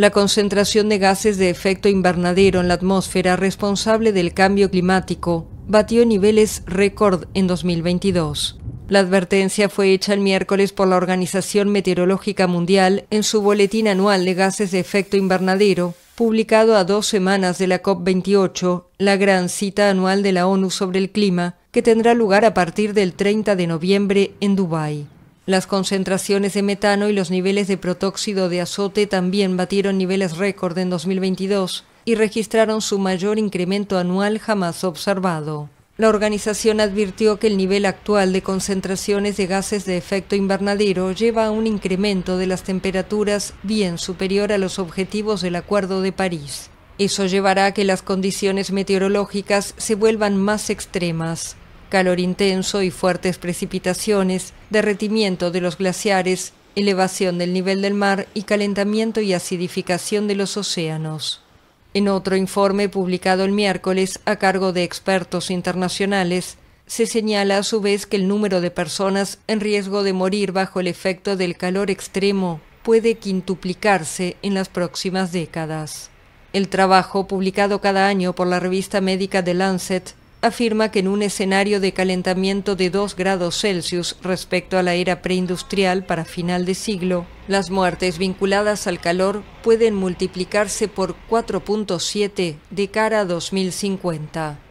La concentración de gases de efecto invernadero en la atmósfera responsable del cambio climático batió niveles récord en 2022. La advertencia fue hecha el miércoles por la Organización Meteorológica Mundial en su Boletín Anual de Gases de Efecto Invernadero, publicado a dos semanas de la COP28, la gran cita anual de la ONU sobre el clima, que tendrá lugar a partir del 30 de noviembre en Dubái. Las concentraciones de metano y los niveles de protóxido de azote también batieron niveles récord en 2022 y registraron su mayor incremento anual jamás observado. La organización advirtió que el nivel actual de concentraciones de gases de efecto invernadero lleva a un incremento de las temperaturas bien superior a los objetivos del Acuerdo de París. Eso llevará a que las condiciones meteorológicas se vuelvan más extremas calor intenso y fuertes precipitaciones, derretimiento de los glaciares, elevación del nivel del mar y calentamiento y acidificación de los océanos. En otro informe publicado el miércoles a cargo de expertos internacionales, se señala a su vez que el número de personas en riesgo de morir bajo el efecto del calor extremo puede quintuplicarse en las próximas décadas. El trabajo, publicado cada año por la revista médica de Lancet, afirma que en un escenario de calentamiento de 2 grados Celsius respecto a la era preindustrial para final de siglo, las muertes vinculadas al calor pueden multiplicarse por 4.7 de cara a 2050.